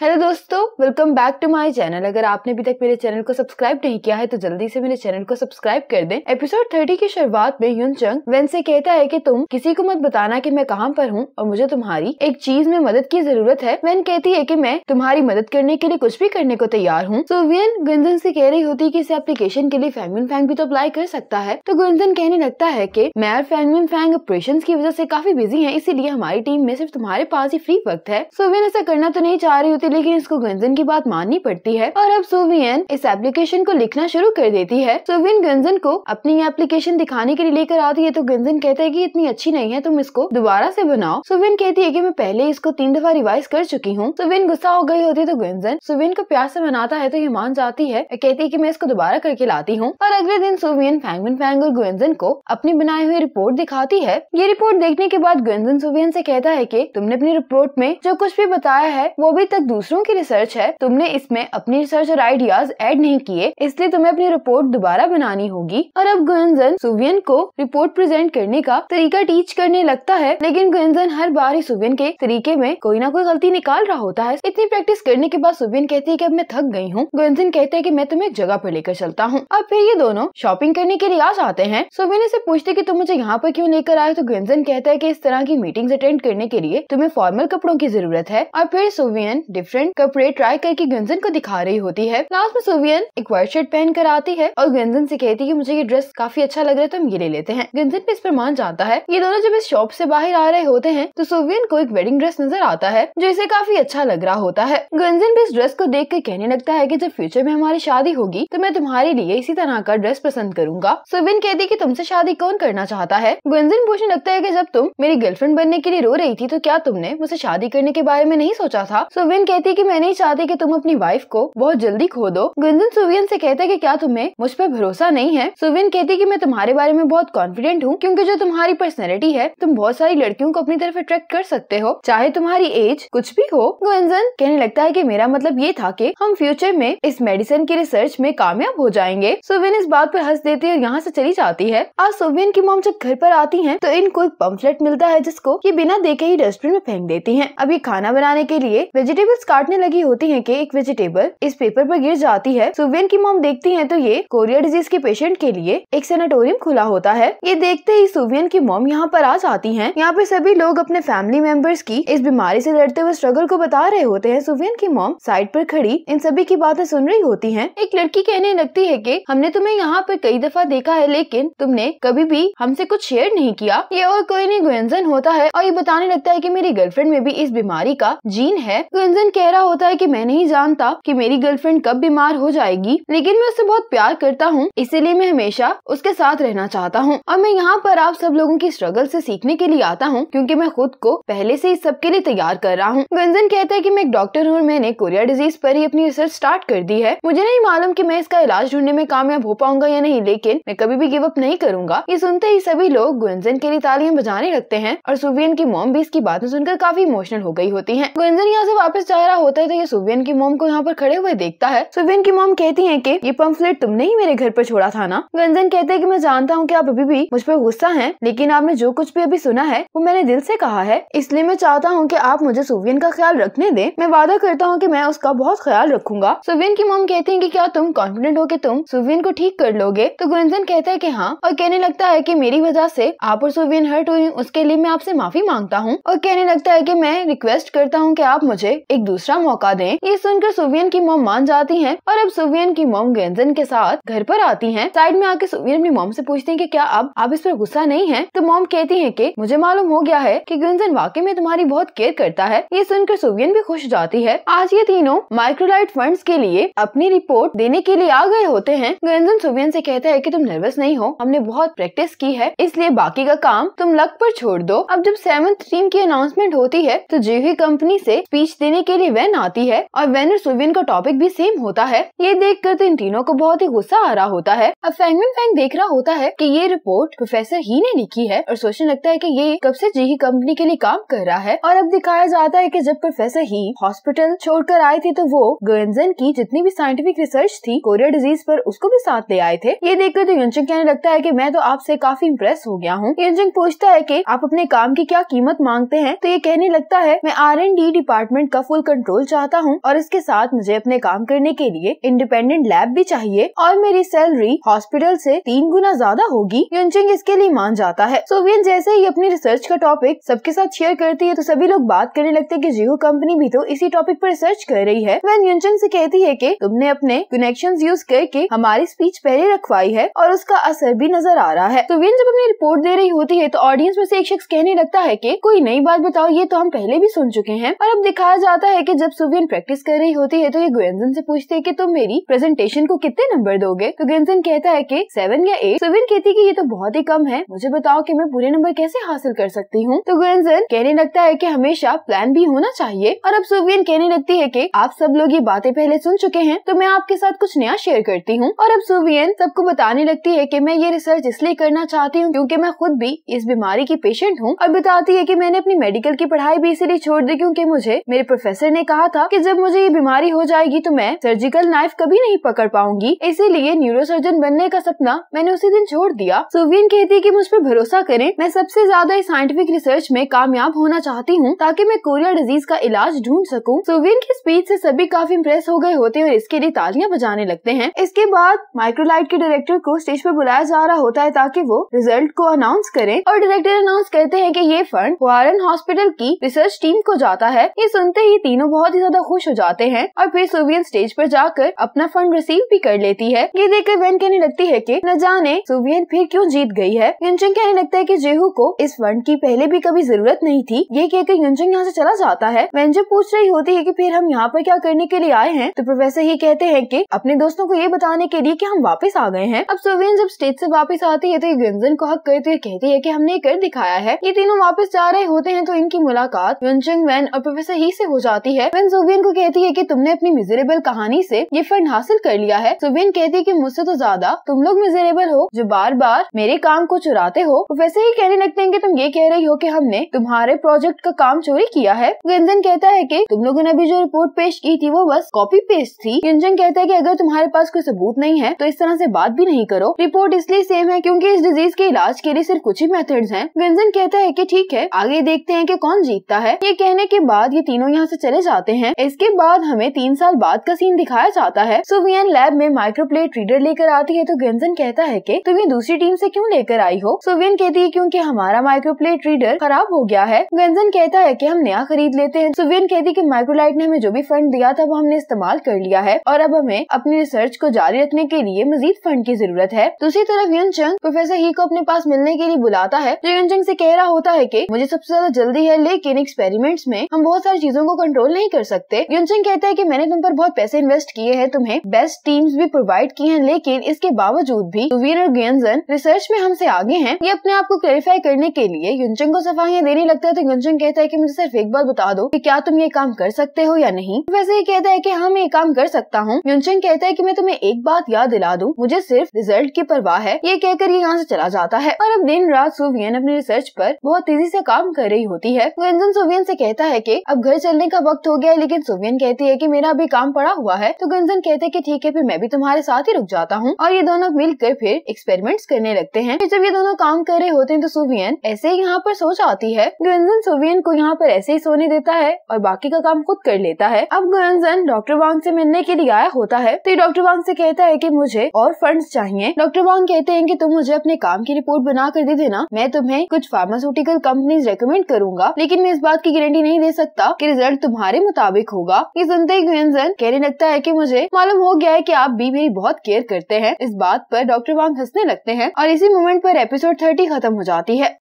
hello दोस्तों welcome back to my channel अगर आपने अभी तक मेरे चैनल को सब्सक्राइब नहीं किया है तो जल्दी से मेरे चैनल को सब्सक्राइब कर दें एपिसोड 30 की शुरुआत में यून चंग वेन से कहता है कि तुम किसी को मत बताना कि मैं कहाँ पर हूँ और मुझे तुम्हारी एक चीज में मदद की जरूरत है वेन कहती है की मैं तुम्हारी मदद करने के लिए कुछ भी करने को तैयार हूँ तो वेन गुंजन ऐसी कह रही होती की इस एप्लीकेशन के लिए फैंगमिन फैंग भी तो अप्लाई कर सकता है तो गुंजन कहने लगता है की मैं और फैंग ऑपरेशन की वजह ऐसी काफी बिजी है इसीलिए हमारी टीम में सिर्फ तुम्हारे पास ही फ्री वक्त है सो तो वेन ऐसा करना तो नहीं चाह रही होती थी लेकिन इसको गंजन की बात माननी पड़ती है और अब सोवियन इस एप्लीकेशन को लिखना शुरू कर देती है सोवियन गंजन को अपनी एप्लीकेशन दिखाने के लिए लेकर आती है तो गंजन कहता है की इतनी अच्छी नहीं है तुम इसको दोबारा ऐसी बनाओ सोवियन कहती है की मैं पहले इसको तीन दफा रिवाइज कर चुकी हूँ सोवियन गुस्सा हो गई होती है तो गंजन सोवियन को प्यार ऐसी मनाता है तो ये मान जाती है कहती है की मैं इसको दोबारा करके लाती हूँ और अगले दिन सोवियन फैंगन फैंग और गुंजन को अपनी बनाई हुई रिपोर्ट दिखाती है ये रिपोर्ट देखने के बाद गुंजन सोवियन से कहता है की तुमने अपनी रिपोर्ट में जो कुछ भी बताया है वो भी तक दूसरों की रिसर्च है तुमने इसमें अपनी रिसर्च और आइडियाज एड नहीं किए इसलिए तुम्हें अपनी रिपोर्ट दोबारा बनानी होगी और अब गुंजन सुवियन को रिपोर्ट प्रेजेंट करने का तरीका टीच करने लगता है लेकिन गुंजन हर बार ही सुवियन के तरीके में कोई ना कोई गलती निकाल रहा होता है इतनी प्रैक्टिस करने के बाद सुवियन कहती है की अब मैं थक गई हूँ गुंजन कहते हैं की मैं तुम्हें जगह पर लेकर चलता हूँ अब फिर ये दोनों शॉपिंग करने के लिए आ जाते हैं सुवियन इसे पूछते की तुम मुझे यहाँ पर क्यूँ लेकर आए तो गुंजन कहता है की इस तरह की मीटिंग अटेंड करने के लिए तुम्हें फॉर्मल कपड़ों की जरूरत है और फिर सुवियन डिफरेंट कपड़े ट्राई करके गंजन को दिखा रही होती है लास्ट में सुवियन एक व्हाइट शर्ट पहन कर आती है और गंजन से कहती है कि मुझे ये ड्रेस काफी अच्छा लग रहा है तो हम ये ले लेते हैं गंजन भी इस पर मान जाता है ये दोनों जब इस शॉप से बाहर आ रहे होते हैं तो सुवियन को एक वेडिंग ड्रेस नजर आता है जो इसे काफी अच्छा लग रहा होता है गंजन भी इस ड्रेस को देख कर कहने लगता है की जब फ्यूचर में हमारी शादी होगी तो मैं तुम्हारे लिए इसी तरह का ड्रेस पसंद करूंगा सुविन कहती की तुमसे शादी कौन करना चाहता है गंजन पूछने लगता है की जब तुम मेरी गर्लफ्रेंड बनने के लिए रो रही थी तो क्या तुमने मुझसे शादी करने के बारे में नहीं सोचा था सुविन कहती कहती है कि मैं नहीं चाहती कि तुम अपनी वाइफ को बहुत जल्दी खो दो गुंजन सुवियन से कहता है कि क्या तुम्हें मुझ पर भरोसा नहीं है सुवियन कहती है कि मैं तुम्हारे बारे में बहुत कॉन्फिडेंट हूँ क्योंकि जो तुम्हारी पर्सनैलिटी है तुम बहुत सारी लड़कियों को अपनी तरफ अट्रैक्ट कर सकते हो चाहे तुम्हारी एज कुछ भी हो गुंजन कहने लगता है की मेरा मतलब ये था की हम फ्यूचर में इस मेडिसिन की रिसर्च में कामयाब हो जाएंगे सुविन इस बात पर हंस देती है और यहाँ से चली जाती है आज सुविन की मोम जब घर पर आती है तो इनको एक पम्फलेट मिलता है जिसको ये बिना देखे ही डस्टबिन में फेंक देती है अब ये खाना बनाने के लिए वेजिटेबल्स काटने लगी होती है की एक वेजिटेबल इस पेपर पर गिर जाती है सुवेन की मोम देखती है तो ये कोरिया डिजीज के पेशेंट के लिए एक सेनेटोरियम खुला होता है ये देखते ही सुवियन की मोम यहाँ पर आ जाती है यहाँ पे सभी लोग अपने फैमिली मेंबर्स की इस बीमारी से लड़ते हुए स्ट्रगल को बता रहे होते हैं सुवियन की मोम साइड पर खड़ी इन सभी की बातें सुन रही होती है एक लड़की कहने लगती है की हमने तुम्हें यहाँ पर कई दफा देखा है लेकिन तुमने कभी भी हमसे कुछ शेयर नहीं किया ये और कोई नहीं गुंजन होता है और ये बताने लगता है की मेरी गर्लफ्रेंड में भी इस बीमारी का जीन है गुंजन पर्सन कह रहा होता है कि मैं नहीं जानता कि मेरी गर्लफ्रेंड कब बीमार हो जाएगी लेकिन मैं उससे बहुत प्यार करता हूँ इसीलिए मैं हमेशा उसके साथ रहना चाहता हूँ और मैं यहाँ पर आप सब लोगों की स्ट्रगल से सीखने के लिए आता हूँ क्योंकि मैं खुद को पहले से इस सबके लिए तैयार कर रहा हूँ गंजन कहता है की मैं एक डॉक्टर हूँ और मैंने कोरिया डिजीज पर ही अपनी रिसर्च स्टार्ट कर दी है मुझे नहीं मालूम की मैं इसका इलाज ढूंढने में कामयाब हो पाऊंगा या नहीं लेकिन मैं कभी भी गिव अप नहीं करूंगा ये सुनते ही सभी लोग गुंजन के लिए तालियां बजाने लगते हैं और सुवियन की मोम भी इसकी बातें सुनकर काफी इमोशनल हो गई होती है गुंजन यहाँ से वापस जा सहारा होता है तो ये सुवियन की मोम को यहाँ पर खड़े हुए देखता है सुवियन की मोम कहती है की ये पम्फलेट तुमने ही मेरे घर पर छोड़ा था ना गंजन कहते हैं की मैं जानता हूँ की आप अभी भी मुझ पर गुस्सा है लेकिन आपने जो कुछ भी अभी सुना है वो मैंने दिल से कहा है इसलिए मैं चाहता हूँ की आप मुझे सुवियन का ख्याल रखने दे मैं वादा करता हूँ की मैं उसका बहुत ख्याल रखूंगा सुवियन की मोम कहती है की क्या तुम कॉन्फिडेंट हो की तुम सुवियन को ठीक कर लोगे तो गुंजन कहता है की हाँ और कहने लगता है की मेरी वजह से आप और सुवियन हर्ट हुई उसके लिए मैं आपसे माफी मांगता हूँ और कहने लगता है की मैं रिक्वेस्ट करता हूँ की आप मुझे एक दूसरा मौका दें ये सुनकर सुवियन की मोम मान जाती है और अब सुवियन की मोम गेंजन के साथ घर पर आती है साइड में आके सुवियन अपनी मोम से पूछती हैं की क्या अब आप इस पर गुस्सा नहीं है तो मोम कहती है की मुझे मालूम हो गया है की गेंजन वाकई में तुम्हारी बहुत केयर करता है ये सुनकर सुवियन भी खुश जाती है आज ये तीनों माइक्रोलाइट फंड्स के लिए अपनी रिपोर्ट देने के लिए आ गए होते हैं गेंजन सुवियन से कहता है कि तुम नर्वस नहीं हो हमने बहुत प्रैक्टिस की है इसलिए बाकी का काम तुम लक पर छोड़ दो अब जब सेवंथ टीम की अनाउंसमेंट होती है तो जीवी कंपनी से स्पीच देने के मेरी वैन आती है और वैन और सुविन का टॉपिक भी सेम होता है ये देख कर तो इन तीनों को बहुत ही गुस्सा आ रहा होता है अब फैंगमिन फैंग देख रहा होता है की ये रिपोर्ट प्रोफेसर ही ने लिखी है और सोचने लगता है की ये कब ऐसी जी ही कंपनी के लिए काम कर रहा है और अब दिखाया जाता है की जब प्रोफेसर ही हॉस्पिटल छोड़कर आए थे तो वो गर्जन की जितनी भी साइंटिफिक रिसर्च थी कोरिया डिजीज पर उसको भी साथ ले आए थे ये देखकर तो यंजिंग कहने लगता है कि मैं तो आपसे काफी इम्प्रेस हो गया हूँ यंजिंग पूछता है कि आप अपने काम की क्या कीमत मांगते हैं तो ये कहने लगता है मैं आर एंड डी डिपार्टमेंट का फुल कंट्रोल चाहता हूँ और इसके साथ मुझे अपने काम करने के लिए इंडिपेंडेंट लैब भी चाहिए और मेरी सैलरी हॉस्पिटल से तीन गुना ज्यादा होगी युनचिंग इसके लिए मान जाता है सोवियन जैसे ही अपनी रिसर्च का टॉपिक सबके साथ शेयर करती है तो सभी लोग बात करने लगते है की जियो कंपनी भी तो इसी टॉपिक आरोप रिसर्च कर रही है वह युनचिंग ऐसी कहती है की तुमने अपने कनेक्शन यूज करके हमारी स्पीच पहले रखवाई है और उसका असर भी नजर आ रहा है तो सोवियन जब अपनी रिपोर्ट दे रही होती है तो ऑडियंस में से एक शख्स कहने लगता है कि कोई नई बात बताओ ये तो हम पहले भी सुन चुके हैं और अब दिखाया जाता है है कि जब सुवियन प्रैक्टिस कर रही होती है तो ये गुएंजन से पूछते है कि तुम मेरी प्रेजेंटेशन को कितने नंबर दोगे तो गुएंजन कहता है कि सेवन या एट सुवियन कहती है कि ये तो बहुत ही कम है मुझे बताओ कि मैं पूरे नंबर कैसे हासिल कर सकती हूँ तो गुएंजन कहने लगता है की हमेशा प्लान भी होना चाहिए और अब सुवियन कहने लगती है की आप सब लोग ये बातें पहले सुन चुके हैं तो मैं आपके साथ कुछ नया शेयर करती हूँ और अब सुवियन सबको बताने लगती है की मैं ये रिसर्च इसलिए करना चाहती हूँ क्यूँकी मैं खुद भी इस बीमारी की पेशेंट हूँ और बताती है की मैंने अपनी मेडिकल की पढ़ाई भी इसीलिए छोड़ दी क्यूँकी मुझे मेरे प्रोफेसर डॉक्टर ने कहा था कि जब मुझे ये बीमारी हो जाएगी तो मैं सर्जिकल नाइफ कभी नहीं पकड़ पाऊंगी इसीलिए न्यूरोसर्जन बनने का सपना मैंने उसी दिन छोड़ दिया सुवीन कहती है की मुझ पर भरोसा करें मैं सबसे ज्यादा इस साइंटिफिक रिसर्च में कामयाब होना चाहती हूँ ताकि मैं कोरिया डिजीज का इलाज ढूंढ सकूँ सुवीन की स्पीच ऐसी सभी काफी इम्प्रेस हो गए होते और इसके लिए तालियाँ बजाने लगते है इसके बाद माइक्रोलाइट के डायरेक्टर को स्टेज पर बुलाया जा रहा होता है ताकि वो रिजल्ट को अनाउंस करें और डायरेक्टर अनाउंस करते हैं कि ये फंड वारन हॉस्पिटल की रिसर्च टीम को जाता है ये सुनते ही तीन तीनों बहुत ही ज्यादा खुश हो जाते हैं और फिर सुवियन स्टेज पर जाकर अपना फंड रिसीव भी कर लेती है ये देखकर वेन कहने लगती है की न जाने सुवियन फिर क्यूँ जीत गई है युनचंग कहने लगता है की जेहू को इस फंड की पहले भी कभी जरूरत नहीं थी ये कहकर युनचंग यहाँ से चला जाता है वेन जब पूछ रही होती है की फिर हम यहाँ पर क्या करने के लिए आए हैं तो प्रोफेसर ही कहते हैं की अपने दोस्तों को ये बताने के लिए की हम वापिस आ गए हैं अब सुवियन जब स्टेज ऐसी वापिस आती है तो युजन को हक करते हुए कहती है की हमने कर दिखाया है ये तीनों वापिस जा रहे होते हैं तो इनकी मुलाकात युनचंग वैन और प्रोफेसर ही ऐसी हो जाती जाती है फिर सुविन को कहती है कि तुमने अपनी मिजरेबल कहानी से ये फंड हासिल कर लिया है सुविन कहती है कि मुझसे तो ज्यादा तुम लोग मिजरेबल हो जो बार बार मेरे काम को चुराते हो प्रोफेसर ही कहने लगते हैं कि तुम ये कह रही हो कि हमने तुम्हारे प्रोजेक्ट का काम चोरी किया है गंजन कहता है की तुम लोगों ने अभी जो रिपोर्ट पेश की थी वो बस कॉपी पेस्ट थी गंजन कहता है की अगर तुम्हारे पास कोई सबूत नहीं है तो इस तरह ऐसी बात भी नहीं करो रिपोर्ट इसलिए सेम है क्यूँकी इस डिजीज के इलाज के लिए सिर्फ कुछ ही मेथड है गंजन कहता है की ठीक है आगे देखते हैं की कौन जीतता है ये कहने के बाद ये तीनों यहाँ से चले जाते हैं इसके बाद हमें तीन साल बाद का सीन दिखाया जाता है सुवियन लैब में माइक्रोप्लेट रीडर लेकर आती है तो गेंजन कहता है की तुम ये दूसरी टीम ऐसी क्यूँ लेकर आई हो सुवियन कहती है क्यूँकी हमारा माइक्रोप्लेट रीडर खराब हो गया है गेंजन कहता है की हम नया खरीद लेते हैं सुवियन कहती है की माइक्रोलाइट ने हमें जो भी फंड दिया था वो हमने इस्तेमाल कर लिया है और अब हमें अपनी रिसर्च को जारी रखने के लिए मजीद फंड की जरूरत है दूसरी तरफ युन चंग प्रोफेसर ही को अपने पास मिलने के लिए बुलाता है जो युन चंग ऐसी कह रहा होता है कि मुझे सबसे ज्यादा जल्दी है लेकिन एक्सपेरिमेंट्स में हम बहुत सारी चीजों को कंट्रोल कंट्रोल नहीं कर सकते युनसिंग कहता है की मैंने तुम पर बहुत पैसे इन्वेस्ट किए हैं तुम्हें बेस्ट टीम्स भी प्रोवाइड की है लेकिन इसके बावजूद भी सुवीर और गुयंजन रिसर्च में हमसे आगे हैं ये अपने आप को क्लैरिफाई करने के लिए युनचिंग को सफाइयाँ देने लगता है तो युनचिंग कहता है की मुझे सिर्फ एक बार बता दो की क्या तुम ये काम कर सकते हो या नहीं वैसे ये कहता है की हाँ मैं ये काम कर सकता हूँ युनचिंग कहता है की मैं तुम्हें एक बात याद दिला दूँ मुझे सिर्फ रिजल्ट की परवाह है ये कहकर ये यहाँ ऐसी चला जाता है और अब दिन रात सुवियन अपने रिसर्च आरोप बहुत तेजी ऐसी काम कर रही होती है गुंजन सुवियन ऐसी कहता है की अब घर चलने का वक्त हो गया है लेकिन सुवियन कहती है की मेरा अभी काम पड़ा हुआ है तो गंजन कहते हैं की ठीक है फिर मैं भी तुम्हारे साथ ही रुक जाता हूँ और ये दोनों मिलकर फिर एक्सपेरिमेंट्स करने लगते हैं फिर जब ये दोनों काम कर रहे होते हैं तो सुवियन ऐसे ही यहाँ पर सोच आती है गंजन सुवियन को यहाँ पर ऐसे ही सोने देता है और बाकी का काम खुद कर लेता है अब गंजन डॉक्टर वांग से मिलने के लिए आया होता है तो डॉक्टर वांग से कहता है की मुझे और फंड चाहिए डॉक्टर वांग कहते हैं की तुम मुझे अपने काम की रिपोर्ट बना कर दे देना मैं तुम्हें कुछ फार्मास्यूटिकल कंपनीज रिकमेंड करूंगा लेकिन मैं इस बात की गारंटी नहीं दे सकता कि रिजल्ट तुम्हारे मुताबिक होगा ये सुनते ही गुंजन कहने लगता है कि मुझे मालूम हो गया है कि आप भी मेरी बहुत केयर करते हैं इस बात पर डॉक्टर वांग हंसने लगते हैं और इसी मोमेंट पर एपिसोड थर्टी खत्म हो जाती है